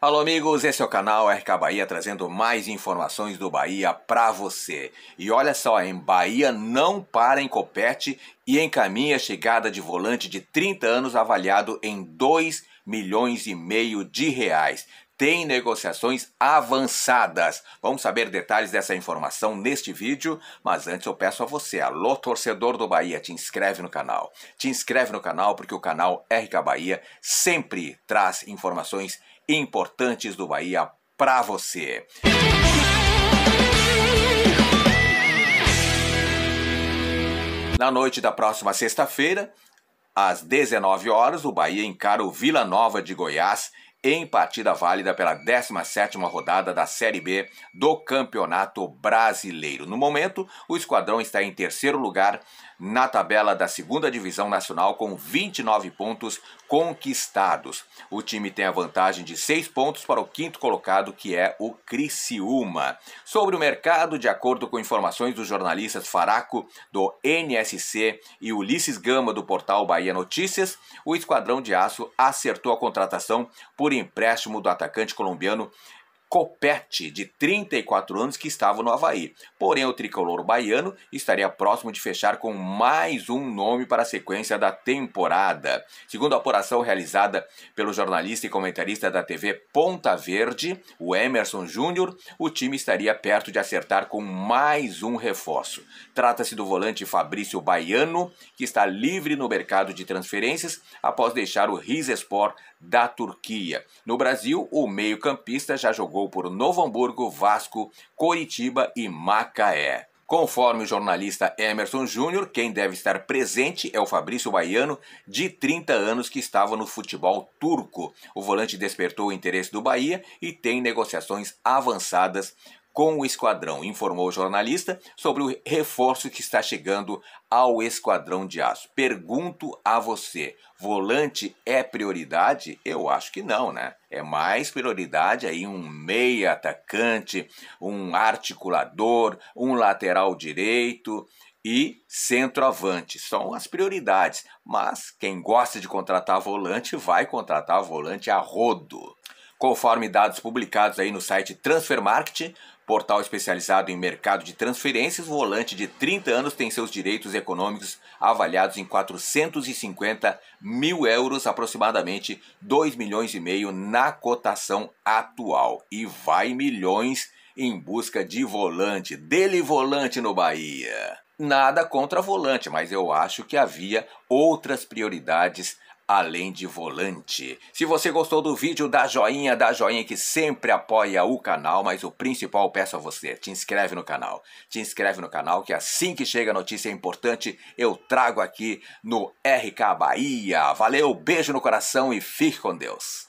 Alô amigos, esse é o canal RK Bahia trazendo mais informações do Bahia para você. E olha só, em Bahia não para em Copete e encaminha a chegada de volante de 30 anos avaliado em 2 milhões e meio de reais. Tem negociações avançadas. Vamos saber detalhes dessa informação neste vídeo, mas antes eu peço a você, alô torcedor do Bahia, te inscreve no canal. Te inscreve no canal porque o canal RK Bahia sempre traz informações importantes do Bahia para você. Na noite da próxima sexta-feira, às 19 horas, o Bahia encara o Vila Nova de Goiás em partida válida pela 17ª rodada da Série B do Campeonato Brasileiro. No momento, o esquadrão está em terceiro lugar na tabela da Segunda Divisão Nacional com 29 pontos conquistados. O time tem a vantagem de 6 pontos para o quinto colocado, que é o Criciúma. Sobre o mercado, de acordo com informações dos jornalistas Faraco do NSC e Ulisses Gama do portal Bahia Notícias, o esquadrão de aço acertou a contratação por por empréstimo do atacante colombiano Copete, de 34 anos, que estava no Havaí. Porém, o tricolor baiano estaria próximo de fechar com mais um nome para a sequência da temporada. Segundo a apuração realizada pelo jornalista e comentarista da TV Ponta Verde, o Emerson Júnior, o time estaria perto de acertar com mais um reforço. Trata-se do volante Fabrício Baiano, que está livre no mercado de transferências após deixar o Rizespor da Turquia. No Brasil, o meio-campista já jogou jogou por Novo Hamburgo, Vasco, Coritiba e Macaé. Conforme o jornalista Emerson Júnior, quem deve estar presente é o Fabrício Baiano, de 30 anos, que estava no futebol turco. O volante despertou o interesse do Bahia e tem negociações avançadas com o esquadrão, informou o jornalista sobre o reforço que está chegando ao esquadrão de aço. Pergunto a você: volante é prioridade? Eu acho que não, né? É mais prioridade aí um meia atacante, um articulador, um lateral direito e centroavante. São as prioridades. Mas quem gosta de contratar volante vai contratar volante a rodo conforme dados publicados aí no site Transfer Market, portal especializado em mercado de transferências, o volante de 30 anos tem seus direitos econômicos avaliados em 450 mil euros, aproximadamente 2 milhões e meio na cotação atual. E vai milhões em busca de volante, dele volante no Bahia. Nada contra volante, mas eu acho que havia outras prioridades além de volante. Se você gostou do vídeo, dá joinha, dá joinha que sempre apoia o canal, mas o principal peço a você, te inscreve no canal. Te inscreve no canal que assim que chega a notícia importante, eu trago aqui no RK Bahia. Valeu, beijo no coração e fique com Deus.